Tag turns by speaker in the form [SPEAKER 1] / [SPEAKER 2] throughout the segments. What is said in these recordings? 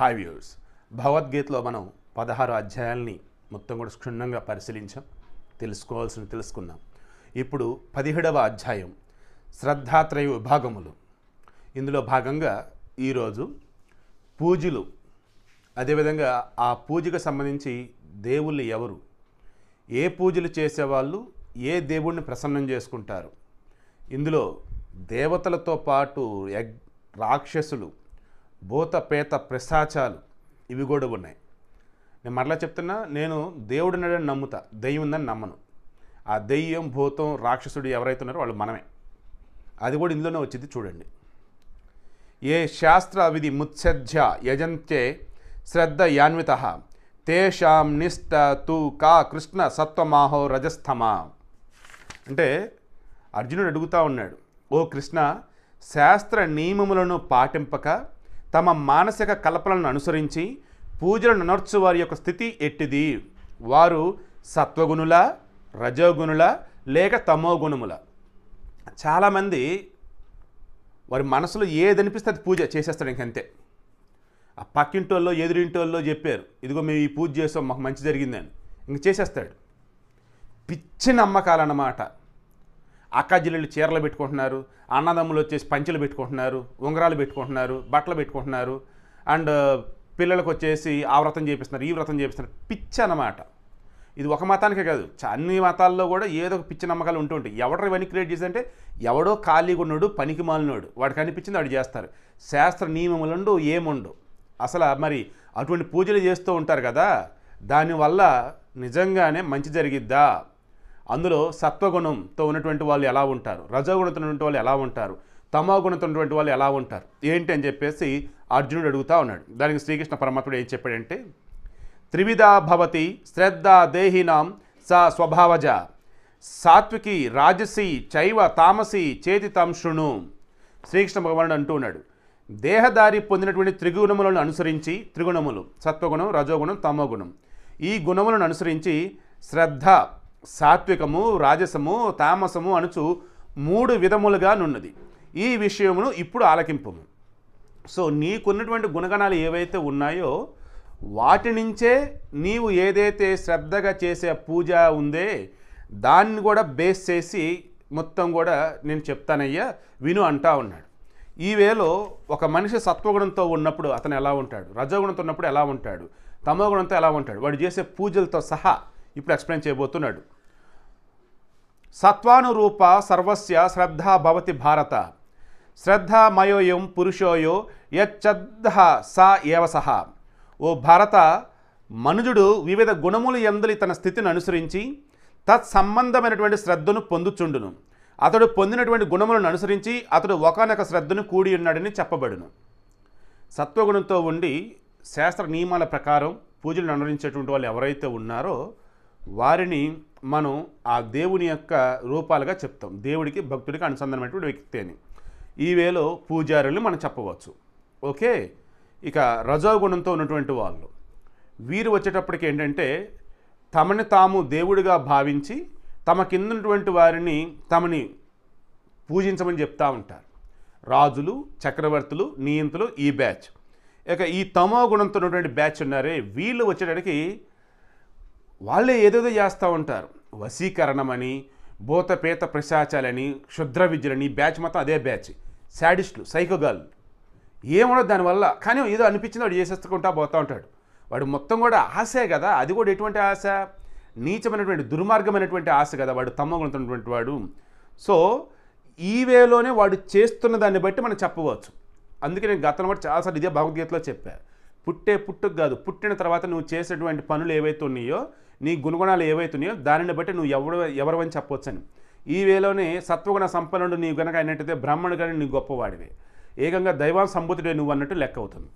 [SPEAKER 1] hi views భగవద్గీతలో మనం పదహారు అధ్యాయాల్ని మొత్తం కూడా క్షుణ్ణంగా పరిశీలించాం తెలుసుకోవాల్సిన తెలుసుకున్నాం ఇప్పుడు పదిహేడవ అధ్యాయం శ్రద్ధాత్రయ విభాగములు ఇందులో భాగంగా ఈరోజు పూజలు అదేవిధంగా ఆ పూజకు సంబంధించి దేవుళ్ళు ఎవరు ఏ పూజలు చేసేవాళ్ళు ఏ దేవుణ్ణి ప్రసన్నం చేసుకుంటారు ఇందులో దేవతలతో పాటు రాక్షసులు భూతపేత ప్రశాచాలు ఇవి కూడా ఉన్నాయి నేను మరలా చెప్తున్నా నేను దేవుడిని నమ్ముతా దెయ్యం ఉందని నమ్మను ఆ దెయ్యం భూతం రాక్షసుడు ఎవరైతే ఉన్నారో వాళ్ళు మనమే అది కూడా ఇందులోనే వచ్చింది చూడండి ఏ శాస్త్ర విధి ముత్సజ్య యజంతే శ్రద్ధ యాన్విత తేషాం నిష్ట తూ కా కృష్ణ సత్వమాహో రజస్థమా అంటే అర్జునుడు అడుగుతూ ఉన్నాడు ఓ కృష్ణ శాస్త్ర నియమములను పాటింపక తమ మానసిక కల్పనలను అనుసరించి పూజలను నొనర్చు వారి యొక్క స్థితి ఎట్టిది వారు సత్వగుణుల రజోగుణుల లేక తమోగుణముల చాలామంది వారి మనసులో ఏదనిపిస్తే అది పూజ చేసేస్తాడు ఇంకంతే ఆ పక్కింటోళ్ళో ఎదురింటోళ్ళో చెప్పారు ఇదిగో మేము ఈ పూజ చేస్తాం మాకు మంచి జరిగిందని ఇంక చేసేస్తాడు పిచ్చి నమ్మకాలన్నమాట అక్కాజిల్లు చీరలు పెట్టుకుంటున్నారు అన్నదమ్ములు వచ్చేసి పంచెలు పెట్టుకుంటున్నారు ఉంగరాలు పెట్టుకుంటున్నారు బట్టలు పెట్టుకుంటున్నారు అండ్ పిల్లలకు వచ్చేసి ఆ వ్రతం చేపిస్తున్నారు ఈ వ్రతం చేపిస్తున్నారు పిచ్చి అన్నమాట ఇది ఒక మతానికే కాదు అన్ని మతాల్లో కూడా ఏదో ఒక పిచ్చి నమ్మకాలు ఉంటూ ఉంటాయి ఎవడో ఇవన్నీ క్రియేట్ చేసిందంటే ఎవడో ఖాళీగా ఉన్నాడు పనికి మాలినోడు వాడికి అనిపించింది వాడు చేస్తారు శాస్త్ర నియమములుండు ఏముండు అసలు మరి అటువంటి పూజలు చేస్తూ ఉంటారు కదా దానివల్ల నిజంగానే మంచి జరిగిద్దా అందులో సత్వగుణంతో ఉన్నటువంటి వాళ్ళు ఎలా ఉంటారు రజగుణంతో ఉన్నటువంటి వాళ్ళు ఎలా ఉంటారు తమో ఉన్నటువంటి వాళ్ళు ఎలా ఉంటారు ఏంటి అని చెప్పేసి అర్జునుడు అడుగుతూ ఉన్నాడు దానికి శ్రీకృష్ణ పరమాత్ముడు ఏం చెప్పాడంటే త్రివిధ భవతి శ్రద్ధ దేహినాం స స్వభావజ సాత్వికి రాజసి చైవ తామసి చేతి తంశుణు శ్రీకృష్ణ భగవానుడు అంటూ ఉన్నాడు దేహదారి పొందినటువంటి త్రిగుణములను అనుసరించి త్రిగుణములు సత్వగుణం రజోగుణం తమోగుణం ఈ గుణములను అనుసరించి శ్రద్ధ సాత్వికము రాజసము తామసము అనుచు మూడు విధములుగా నున్నది ఈ విషయమును ఇప్పుడు ఆలకింపు సో నీకున్నటువంటి గుణగణాలు ఏవైతే ఉన్నాయో వాటి నుంచే నీవు ఏదైతే శ్రద్ధగా చేసే పూజ ఉందే దాన్ని కూడా బేస్ చేసి మొత్తం కూడా నేను చెప్తానయ్యా విను అంటా ఉన్నాడు ఈ వేలో ఒక మనిషి సత్వగుణంతో ఉన్నప్పుడు అతను ఎలా ఉంటాడు రజోగుణంతో ఉన్నప్పుడు ఎలా ఉంటాడు తమోగుణంతో ఎలా ఉంటాడు వాడు చేసే పూజలతో సహా ఇప్పుడు ఎక్స్ప్లెయిన్ చేయబోతున్నాడు సత్వానురూప సర్వస్య శ్రద్ధ భవతి భారత మయోయం పురుషోయో యచ్చద్ధ సా ఏవ సహ ఓ భారత మనుజుడు వివిధ గుణములు ఎందలి తన స్థితిని అనుసరించి తత్సంబంధమైనటువంటి శ్రద్ధను పొందుచుండును అతడు పొందినటువంటి గుణములను అనుసరించి అతడు ఒకనొక శ్రద్ధను కూడి ఉన్నాడని చెప్పబడును సత్వగుణంతో ఉండి శాస్త్ర నియమాల ప్రకారం పూజలు అనుసరించేటువంటి వాళ్ళు ఎవరైతే ఉన్నారో వారిని మనం ఆ దేవుని యొక్క రూపాలుగా చెప్తాం దేవుడికి భక్తుడికి అనుసంధానమైనటువంటి వ్యక్తి అని ఈ వేలో పూజారుల్ని మనం చెప్పవచ్చు ఓకే ఇక రజోగుణంతో ఉన్నటువంటి వాళ్ళు వీరు వచ్చేటప్పటికి ఏంటంటే తమని తాము దేవుడిగా భావించి తమ కిందటువంటి వారిని తమని పూజించమని చెప్తూ ఉంటారు రాజులు చక్రవర్తులు నియంతులు ఈ బ్యాచ్ ఇక ఈ తమో గుణంతో ఉన్నటువంటి బ్యాచ్ ఉన్నారే వీళ్ళు వచ్చేటప్పటికి వాళ్ళే ఏదేదో చేస్తూ ఉంటారు వశీకరణమని భూతపేత ప్రశాచాలని క్షుద్ర విద్యలని బ్యాచ్ మొత్తం అదే బ్యాచ్ శాడిస్టులు సైకోగాళ్ళు ఏముండదు దానివల్ల కానీ ఏదో అనిపించింది వాడు చేసేసుకుంటా పోతూ ఉంటాడు వాడు మొత్తం కూడా ఆశే కదా అది కూడా ఎటువంటి ఆశ నీచమైనటువంటి దుర్మార్గమైనటువంటి ఆశ కదా వాడు తమ్మగుంటున్నటువంటి వాడు సో ఈ వేలోనే వాడు చేస్తున్న దాన్ని బట్టి మనం చెప్పవచ్చు అందుకే నేను గతంలో కూడా చాలాసార్లు ఇదే భగవద్గీతలో చెప్పాను పుట్టే పుట్టుకు కాదు పుట్టిన తర్వాత నువ్వు చేసేటువంటి పనులు ఏవైతే ఉన్నాయో నీ గుణగుణాలు ఏవైతున్నాయో దానిని బట్టి నువ్వు ఎవడు ఎవరివని చెప్పొచ్చని ఈ వేలోనే సత్వగుణ సంపన్నుడు నీ గనక అయినట్టయితే బ్రాహ్మణుడు కానీ నీ గొప్పవాడివే ఏకంగా దైవాన్ సంబుతుడే నువ్వు అన్నట్టు లెక్క అవుతుంది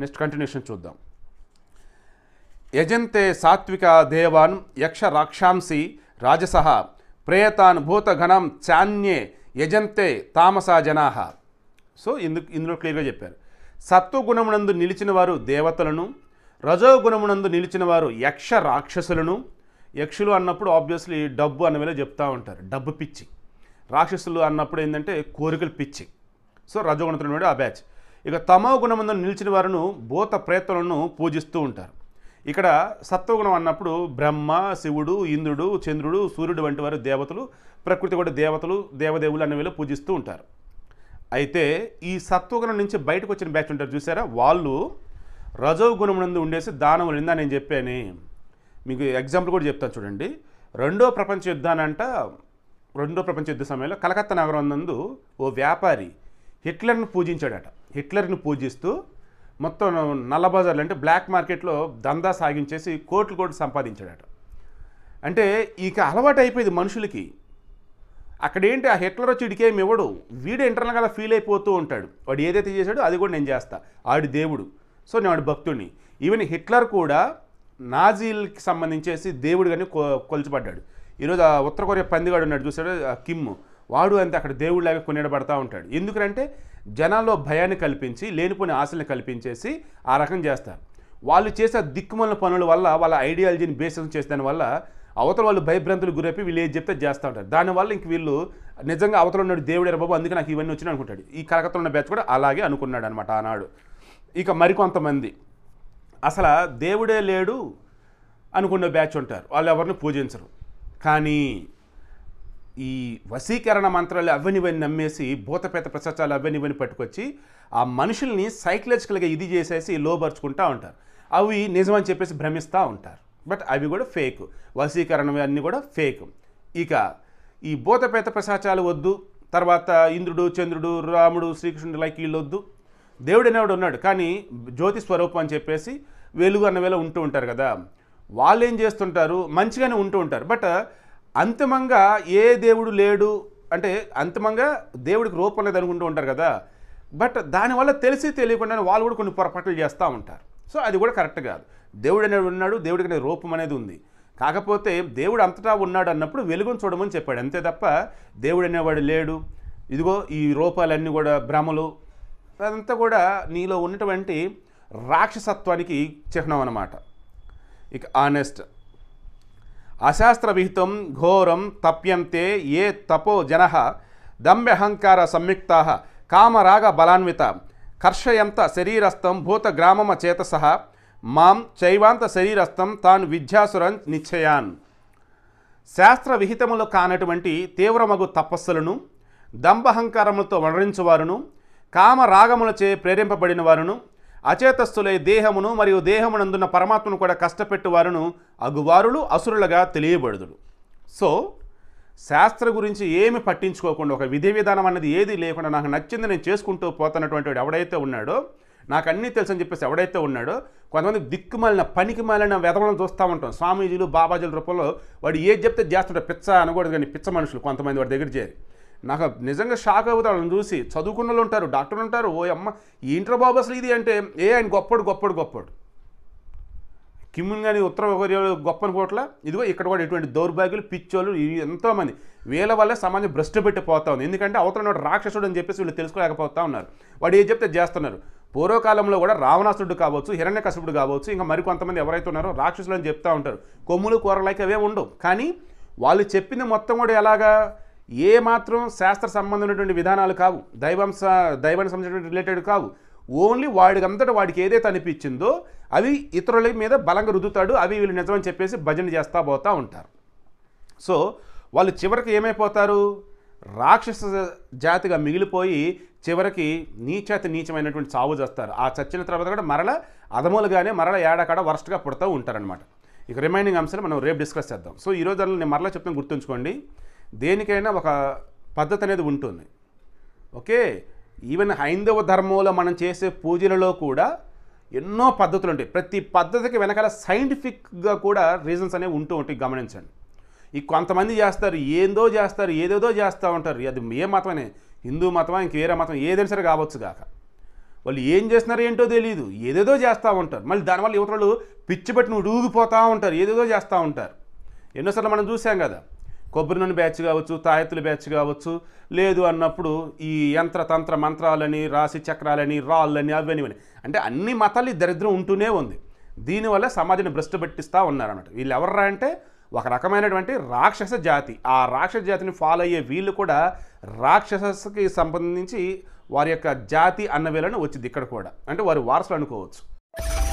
[SPEAKER 1] నెక్స్ట్ కంటిన్యూషన్ చూద్దాం యజంతే సాత్విక దేవాన్ యక్ష రాక్షాంసి రాజస ప్రేతాన్ భూతఘనం చాన్యే యజంతే తామస జనాహ సో ఇందు ఇందులో క్లియర్గా చెప్పారు సత్వగుణమునందు నిలిచిన వారు దేవతలను రజోగుణమునందు నిలిచిన వారు యక్ష రాక్షసులను యక్షులు అన్నప్పుడు ఆబ్వియస్లీ డబ్బు అన్నవేళ చెప్తూ ఉంటారు డబ్బు పిచ్చి రాక్షసులు అన్నప్పుడు ఏంటంటే కోరికలు పిచ్చి సో రజోగుణతుడు ఆ బ్యాచ్ ఇక తమో గుణమందు నిలిచిన వారును భూత ప్రేతలను పూజిస్తూ ఉంటారు ఇక్కడ సత్వగుణం అన్నప్పుడు బ్రహ్మ శివుడు ఇంద్రుడు చంద్రుడు సూర్యుడు వంటి వారు దేవతలు ప్రకృతి కూడా దేవతలు దేవదేవులు అనే వీళ్ళు పూజిస్తూ ఉంటారు అయితే ఈ సత్వగుణం నుంచి బయటకు వచ్చిన బ్యాచ్ ఉంటారు చూసారా వాళ్ళు రజోగుణమునందు గుణమునందు ఉండేసి దానం ఇందా నేను చెప్పాను మీకు ఎగ్జాంపుల్ కూడా చెప్తాను చూడండి రెండో ప్రపంచ యుద్ధానంట రెండో ప్రపంచ యుద్ధ సమయంలో కలకత్తా నగరం నందు ఓ వ్యాపారి హిట్లర్ని పూజించాడట హిట్లర్ని పూజిస్తూ మొత్తం నల్ల బజార్లు అంటే బ్లాక్ మార్కెట్లో దందా సాగించేసి కోట్లు కోట్లు సంపాదించాడట అంటే ఇక అలవాటు అయిపోయింది మనుషులకి అక్కడేంటి ఆ హిట్లర్ వచ్చి ఇడికేమి ఇవ్వడు వీడు ఇంటర్నల్గా ఫీల్ అయిపోతూ ఉంటాడు వాడు ఏదైతే చేశాడో అది కూడా నేను చేస్తా ఆడి దేవుడు సో నేను వాడి భక్తుడిని ఈవెన్ హిట్లర్ కూడా నాజీలకి సంబంధించేసి దేవుడిగానే కొ కొలిచిపడ్డాడు ఈరోజు ఆ ఉత్తర కొరియా పందిగాడు ఉన్నాడు చూసాడు కిమ్ వాడు అంతే అక్కడ దేవుడిలాగా కొనియాడబడతా ఉంటాడు ఎందుకంటే జనాల్లో భయాన్ని కల్పించి లేనిపోని ఆశల్ని కల్పించేసి ఆ రకం చేస్తారు వాళ్ళు చేసే దిక్కుమల పనుల వల్ల వాళ్ళ ఐడియాలజీని బేసిస్ చేసేదాని వల్ల అవతల వాళ్ళు భయభ్రాంతులు గురేపి వీళ్ళు ఏది చెప్తే చేస్తూ ఉంటారు దానివల్ల ఇంక వీళ్ళు నిజంగా అవతల ఉన్నాడు దేవుడే బాబు అందుకే నాకు ఇవన్నీ వచ్చినాయి అనుకుంటాడు ఈ కలకత్తలో ఉన్న బ్యాచ్ కూడా అలాగే అనుకున్నాడు అనమాట ఆనాడు ఇక మరికొంతమంది అసలు దేవుడే లేడు అనుకున్న బ్యాచ్ ఉంటారు వాళ్ళు ఎవరిని పూజించరు కానీ ఈ వశీకరణ మంత్రాలు అవనివని నమ్మేసి భూతపేత ప్రసచాలు అవనివని పట్టుకొచ్చి ఆ మనుషుల్ని సైకలాజికల్గా ఇది చేసేసి లోపరుచుకుంటూ ఉంటారు అవి నిజమని చెప్పేసి భ్రమిస్తూ ఉంటారు బట్ అవి కూడా ఫేక్ వశీకరణ అన్నీ కూడా ఫేక్ ఇక ఈ భూతపేత ప్రసాచాలు వద్దు తర్వాత ఇంద్రుడు చంద్రుడు రాముడు శ్రీకృష్ణుడు లైక్ వీళ్ళు దేవుడు అనేవాడు ఉన్నాడు కానీ జ్యోతి స్వరూపం అని చెప్పేసి వెలుగు అన్న వేళ ఉంటూ ఉంటారు కదా వాళ్ళు ఏం చేస్తుంటారు మంచిగానే ఉంటూ ఉంటారు బట్ అంతిమంగా ఏ దేవుడు లేడు అంటే అంతిమంగా దేవుడికి రూపం లేదు అనుకుంటూ ఉంటారు కదా బట్ దానివల్ల తెలిసి తెలియకుండా వాళ్ళు కూడా కొన్ని పొరపాట్లు చేస్తూ ఉంటారు సో అది కూడా కరెక్ట్ కాదు దేవుడు అనేది ఉన్నాడు దేవుడికి అనేది రూపం అనేది ఉంది కాకపోతే దేవుడు అంతటా ఉన్నాడు అన్నప్పుడు వెలుగును చూడమని చెప్పాడు అంతే తప్ప దేవుడు అనేవాడు లేడు ఇదిగో ఈ రూపాలన్నీ కూడా భ్రమలు అదంతా కూడా నీలో ఉన్నటువంటి రాక్షసత్వానికి చిహ్నం అన్నమాట ఇక ఆనెస్ట్ అశాస్త్ర విహితం ఘోరం తప్యంతే ఏ తపో జన దమ్యహంకార సంయుక్త కామరాగ బలాన్విత కర్షయంత శరీరస్థం భూత భూతగ్రామమ చేతస మాం చైవాంత శరీరస్థం తాను విద్యాసురం నిశ్చయాన్ శాస్త్ర విహితములు కానటువంటి తీవ్రమగు తపస్సులను దంభహంకారములతో వణరించువారును కామ ప్రేరింపబడిన వారును అచేతస్థులై దేహమును మరియు దేహమునందున్న పరమాత్మను కూడా కష్టపెట్టు వారును అగువారులు అసురులుగా తెలియబడుదుడు సో శాస్త్ర గురించి ఏమి పట్టించుకోకుండా ఒక విధి విధానం అన్నది ఏది లేకుండా నాకు నచ్చింది నేను చేసుకుంటూ పోతున్నటువంటి వాడు ఎవడైతే ఉన్నాడో నాకు అన్నీ తెలుసని చెప్పేసి ఎవడైతే ఉన్నాడో కొంతమంది దిక్కుమాలిన పనికి మాలిన వెదవలను చూస్తూ ఉంటాం స్వామీజీలు బాబాజీల రూపంలో వాడు ఏది చెప్తే చేస్తుంటారు పిచ్చ అనకూడదు కానీ పిచ్చ మనుషులు కొంతమంది వాడి దగ్గర చేరి నాకు నిజంగా షాక్ అవుతాడు వాళ్ళని చూసి చదువుకున్న వాళ్ళు ఉంటారు డాక్టర్లు ఉంటారు ఓ అమ్మ ఏంట్రా బాబు అసలు ఇది అంటే ఏ ఆయన గొప్పడు గొప్పడు గొప్పడు కిమ్మున్ కానీ ఉత్తర కొరియాలో గొప్ప కోట్ల ఇదిగో ఇక్కడ కూడా ఇటువంటి దౌర్భాగ్యులు ఇవి ఎంతోమంది వీళ్ళ వల్ల సమాజం భ్రష్టు పెట్టిపోతా ఉంది ఎందుకంటే అవతల రాక్షసుడు అని చెప్పేసి వీళ్ళు తెలుసుకోలేకపోతా ఉన్నారు వాడు ఏం చెప్తే చేస్తున్నారు పూర్వకాలంలో కూడా రావణాసుడు కావచ్చు హిరణ్య కసుడు కావచ్చు ఇంకా మరికొంతమంది ఎవరైతే ఉన్నారో రాక్షసులు అని చెప్తూ ఉంటారు కొమ్ములు కూరలకి అవే ఉండవు కానీ వాళ్ళు చెప్పింది మొత్తం కూడా ఎలాగా ఏ మాత్రం శాస్త్ర సంబంధమైనటువంటి విధానాలు కావు దైవంశ దైవానికి సంబంధించిన రిలేటెడ్ కావు ఓన్లీ వాడికి అంతటా వాడికి ఏదైతే అనిపించిందో అవి ఇతరుల మీద బలంగా రుద్దుతాడు అవి వీళ్ళు నిజమని చెప్పేసి భజన చేస్తూ పోతూ ఉంటారు సో వాళ్ళు చివరికి ఏమైపోతారు రాక్షస జాతిగా మిగిలిపోయి చివరికి నీచేత నీచమైనటువంటి సాగు చేస్తారు ఆ చచ్చిన తర్వాత కూడా మరల అదమూలుగానే మరల ఏడాకాడ వరస్ట్గా పుడతా ఉంటారనమాట ఇక రిమైనింగ్ అంశాలు మనం రేపు డిస్కస్ చేద్దాం సో ఈరోజు నేను మరలా చెప్పిన గుర్తుంచుకోండి దేనికైనా ఒక పద్ధతి అనేది ఉంటుంది ఓకే ఈవెన్ హైందవ ధర్మంలో మనం చేసే పూజలలో కూడా ఎన్నో పద్ధతులు ఉంటాయి ప్రతి పద్ధతికి వెనకాల సైంటిఫిక్గా కూడా రీజన్స్ అనేవి ఉంటూ ఉంటాయి గమనించండి ఈ కొంతమంది చేస్తారు ఏందో చేస్తారు ఏదేదో చేస్తూ ఉంటారు అది ఏ మతమనే హిందూ మతమా ఇంక వేరే మతం ఏదైనా సరే కావచ్చు కాక వాళ్ళు ఏం చేస్తున్నారు ఏంటో తెలియదు ఏదేదో చేస్తూ ఉంటారు మళ్ళీ దానివల్ల యువతలు పిచ్చిపెట్టిన ఊగిపోతూ ఉంటారు ఏదేదో చేస్తూ ఉంటారు ఎన్నోసార్లు మనం చూసాం కదా కొబ్బరి నూనె బ్యాచ్ కావచ్చు తాయెత్తుల బ్యాచ్ కావచ్చు లేదు అన్నప్పుడు ఈ యంత్ర తంత్ర మంత్రాలని రాశి చక్రాలని రాళ్ళని అవన్నీ ఇవని అంటే అన్ని మతాలు దరిద్రం ఉంటూనే ఉంది దీనివల్ల సమాజాన్ని భ్రష్టు పెట్టిస్తూ ఉన్నారన్నమాట వీళ్ళు ఎవర్రా అంటే ఒక రకమైనటువంటి రాక్షస జాతి ఆ రాక్షస జాతిని ఫాలో అయ్యే వీళ్ళు కూడా రాక్షసకి సంబంధించి వారి యొక్క జాతి అన్న వీళ్ళని వచ్చింది ఇక్కడ కూడా అంటే వారి వారసులు అనుకోవచ్చు